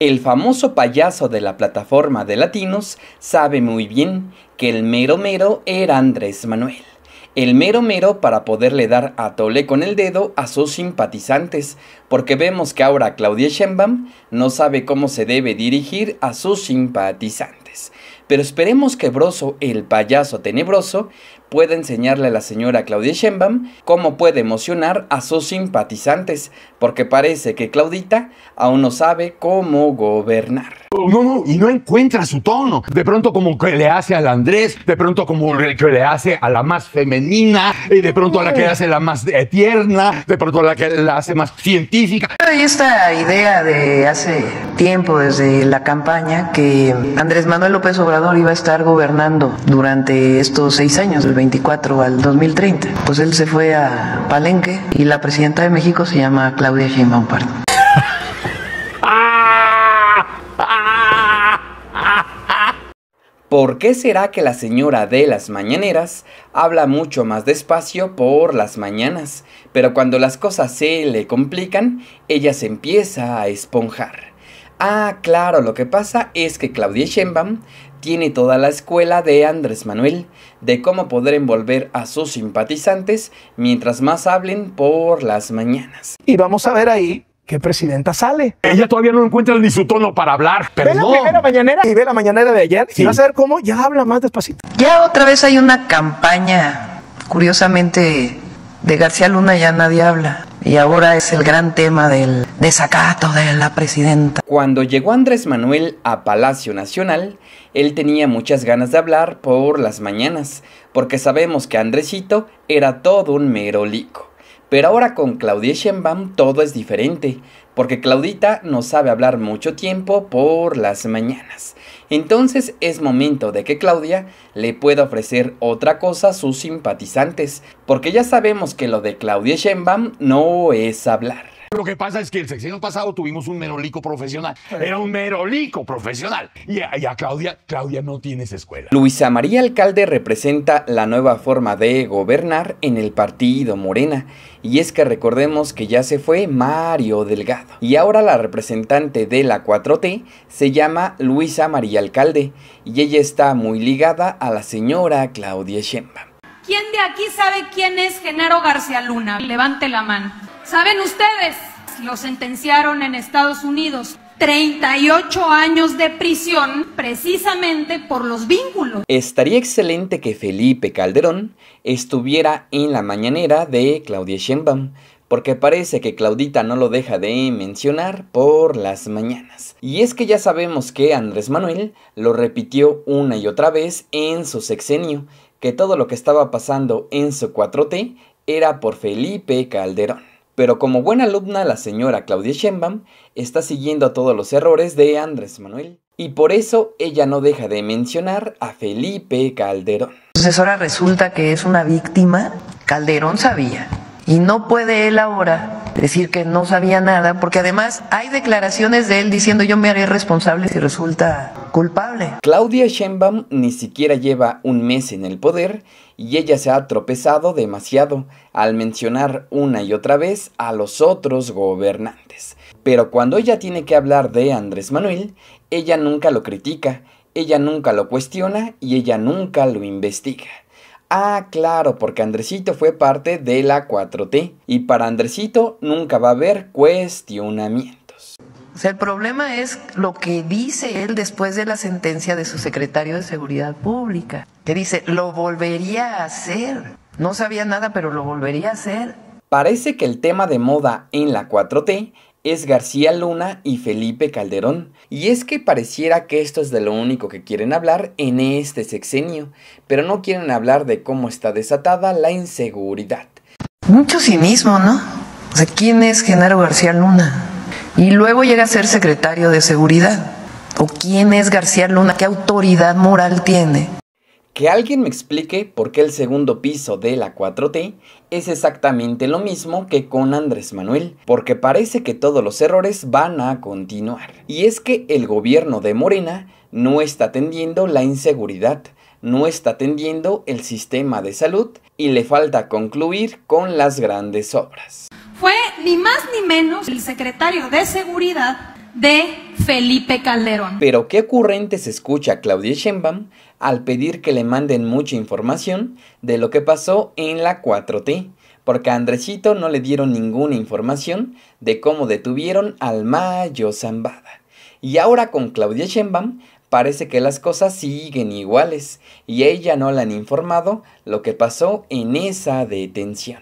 El famoso payaso de la plataforma de latinos sabe muy bien que el mero mero era Andrés Manuel. El mero mero para poderle dar a tole con el dedo a sus simpatizantes, porque vemos que ahora Claudia Sheinbaum no sabe cómo se debe dirigir a sus simpatizantes. Pero esperemos que Broso, el payaso tenebroso, puede enseñarle a la señora Claudia Sheinbaum cómo puede emocionar a sus simpatizantes, porque parece que Claudita aún no sabe cómo gobernar. No, no, y no encuentra su tono. De pronto como que le hace al Andrés, de pronto como que le hace a la más femenina, y de pronto a la que le hace la más eh, tierna, de pronto a la que la hace más científica. Hay esta idea de hace tiempo, desde la campaña, que Andrés Manuel López Obrador iba a estar gobernando durante estos seis años, el 24 al 2030. Pues él se fue a Palenque y la presidenta de México se llama Claudia Sheinbaum Pardo. ¿Por qué será que la señora de las mañaneras habla mucho más despacio por las mañanas, pero cuando las cosas se le complican, ella se empieza a esponjar? Ah, claro, lo que pasa es que Claudia Sheinbaum tiene toda la escuela de Andrés Manuel de cómo poder envolver a sus simpatizantes mientras más hablen por las mañanas. Y vamos a ver ahí ¿Qué presidenta sale? Ella todavía no encuentra ni su tono para hablar. Pero ve la primera mañanera y ve la mañanera de ayer y vas a ver cómo ya habla más despacito. Ya otra vez hay una campaña, curiosamente, de García Luna ya nadie habla. Y ahora es el gran tema del desacato de la presidenta. Cuando llegó Andrés Manuel a Palacio Nacional, él tenía muchas ganas de hablar por las mañanas, porque sabemos que Andresito era todo un merolico. Pero ahora con Claudia Sheinbaum todo es diferente, porque Claudita no sabe hablar mucho tiempo por las mañanas. Entonces es momento de que Claudia le pueda ofrecer otra cosa a sus simpatizantes, porque ya sabemos que lo de Claudia Sheinbaum no es hablar. Lo que pasa es que el sexenio pasado tuvimos un merolico profesional. Era un merolico profesional. Y a, Claudia, Claudia no tienes escuela. Luisa María Alcalde representa la nueva forma de gobernar en el partido Morena. Y es que recordemos que ya se fue Mario Delgado. Y ahora la representante de la 4T se llama Luisa María Alcalde. Y ella está muy ligada a la señora Claudia Sheinbaum. ¿Quién de aquí sabe quién es Genaro García Luna? Levante la mano. ¿Saben ustedes? Lo sentenciaron en Estados Unidos 38 años de prisión precisamente por los vínculos. Estaría excelente que Felipe Calderón estuviera en la mañanera de Claudia Sheinbaum, porque parece que Claudita no lo deja de mencionar por las mañanas. Y es que ya sabemos que Andrés Manuel lo repitió una y otra vez en su sexenio, que todo lo que estaba pasando en su 4T era por Felipe Calderón. Pero como buena alumna, la señora Claudia Sheinbaum está siguiendo a todos los errores de Andrés Manuel. Y por eso ella no deja de mencionar a Felipe Calderón. Entonces resulta que es una víctima. Calderón sabía. Y no puede él ahora decir que no sabía nada, porque además hay declaraciones de él diciendo yo me haré responsable si resulta culpable. Claudia Sheinbaum ni siquiera lleva un mes en el poder y ella se ha tropezado demasiado al mencionar una y otra vez a los otros gobernantes. Pero cuando ella tiene que hablar de Andrés Manuel, ella nunca lo critica, ella nunca lo cuestiona y ella nunca lo investiga. Ah, claro, porque Andresito fue parte de la 4T y para Andresito nunca va a haber cuestionamientos. O sea, el problema es lo que dice él después de la sentencia de su secretario de Seguridad Pública, que dice, lo volvería a hacer. No sabía nada, pero lo volvería a hacer. Parece que el tema de moda en la 4T es García Luna y Felipe Calderón. Y es que pareciera que esto es de lo único que quieren hablar en este sexenio, pero no quieren hablar de cómo está desatada la inseguridad. Mucho cinismo, ¿no? O sea, ¿quién es Genaro García Luna? y luego llega a ser secretario de seguridad. ¿O quién es García Luna? ¿Qué autoridad moral tiene? Que alguien me explique por qué el segundo piso de la 4T es exactamente lo mismo que con Andrés Manuel, porque parece que todos los errores van a continuar. Y es que el gobierno de Morena no está atendiendo la inseguridad, no está atendiendo el sistema de salud y le falta concluir con las grandes obras ni más ni menos el secretario de Seguridad de Felipe Calderón. Pero qué ocurrente se escucha a Claudia Sheinbaum al pedir que le manden mucha información de lo que pasó en la 4T, porque a Andresito no le dieron ninguna información de cómo detuvieron al Mayo Zambada. Y ahora con Claudia Sheinbaum parece que las cosas siguen iguales y ella no le han informado lo que pasó en esa detención.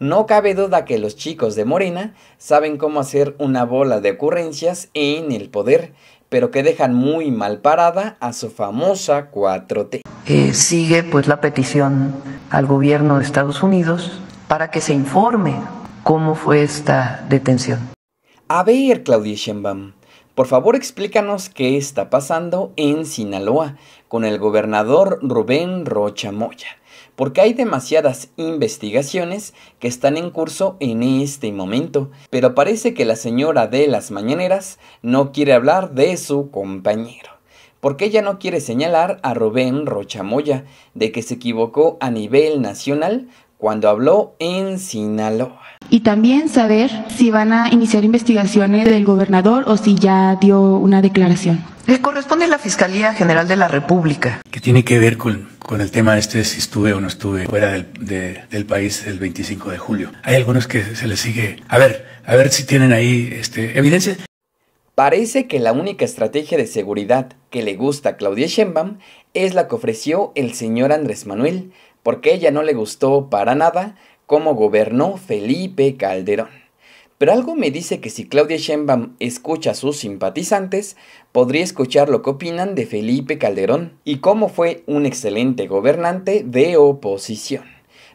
No cabe duda que los chicos de Morena saben cómo hacer una bola de ocurrencias en el poder, pero que dejan muy mal parada a su famosa 4T. Eh, sigue pues la petición al gobierno de Estados Unidos para que se informe cómo fue esta detención. A ver, Claudia Sheinbaum, por favor explícanos qué está pasando en Sinaloa con el gobernador Rubén Rocha Moya porque hay demasiadas investigaciones que están en curso en este momento, pero parece que la señora de las mañaneras no quiere hablar de su compañero porque ella no quiere señalar a Rubén Rochamoya de que se equivocó a nivel nacional cuando habló en Sinaloa. Y también saber si van a iniciar investigaciones del gobernador o si ya dio una declaración. Le corresponde a la Fiscalía General de la República. ¿Qué tiene que ver con con el tema este si estuve o no estuve fuera del, país el 25 de julio. Hay algunos que se les sigue, a ver, a ver si tienen ahí este, evidencia. Parece que la única estrategia de seguridad que le gusta a Claudia Sheinbaum es la que ofreció el señor Andrés Manuel, porque ella no le gustó para nada cómo gobernó Felipe Calderón. Pero algo me dice que si Claudia Sheinbaum escucha a sus simpatizantes, podría escuchar lo que opinan de Felipe Calderón y cómo fue un excelente gobernante de oposición.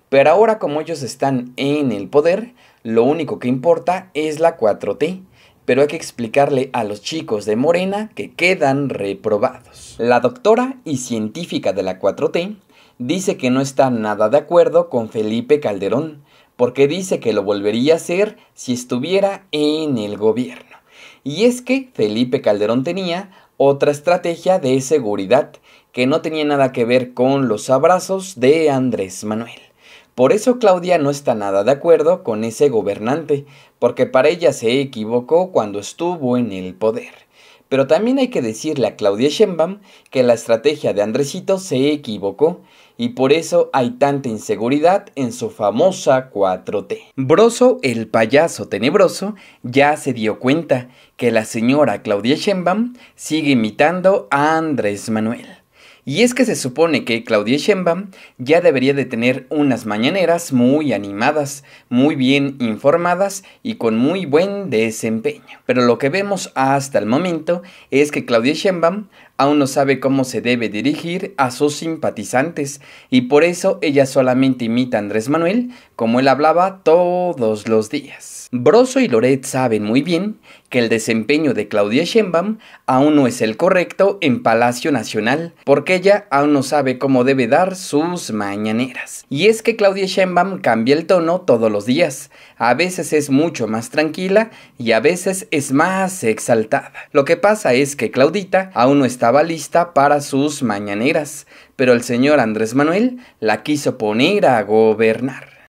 Pero ahora como ellos están en el poder, lo único que importa es la 4T pero hay que explicarle a los chicos de Morena que quedan reprobados. La doctora y científica de la 4T dice que no está nada de acuerdo con Felipe Calderón, porque dice que lo volvería a hacer si estuviera en el gobierno. Y es que Felipe Calderón tenía otra estrategia de seguridad que no tenía nada que ver con los abrazos de Andrés Manuel. Por eso Claudia no está nada de acuerdo con ese gobernante, porque para ella se equivocó cuando estuvo en el poder. Pero también hay que decirle a Claudia Sheinbaum que la estrategia de Andresito se equivocó y por eso hay tanta inseguridad en su famosa 4T. Broso, el payaso tenebroso, ya se dio cuenta que la señora Claudia Sheinbaum sigue imitando a Andrés Manuel. Y es que se supone que Claudia Sheinbaum ya debería de tener unas mañaneras muy animadas, muy bien informadas y con muy buen desempeño. Pero lo que vemos hasta el momento es que Claudia Sheinbaum aún no sabe cómo se debe dirigir a sus simpatizantes y por eso ella solamente imita a Andrés Manuel como él hablaba todos los días. Broso y Loret saben muy bien que el desempeño de Claudia Sheinbaum aún no es el correcto en Palacio Nacional porque ella aún no sabe cómo debe dar sus mañaneras. Y es que Claudia Sheinbaum cambia el tono todos los días. A veces es mucho más tranquila y a veces es más exaltada. Lo que pasa es que Claudita aún no está estaba lista para sus mañaneras, pero el señor Andrés Manuel la quiso poner a gobernar.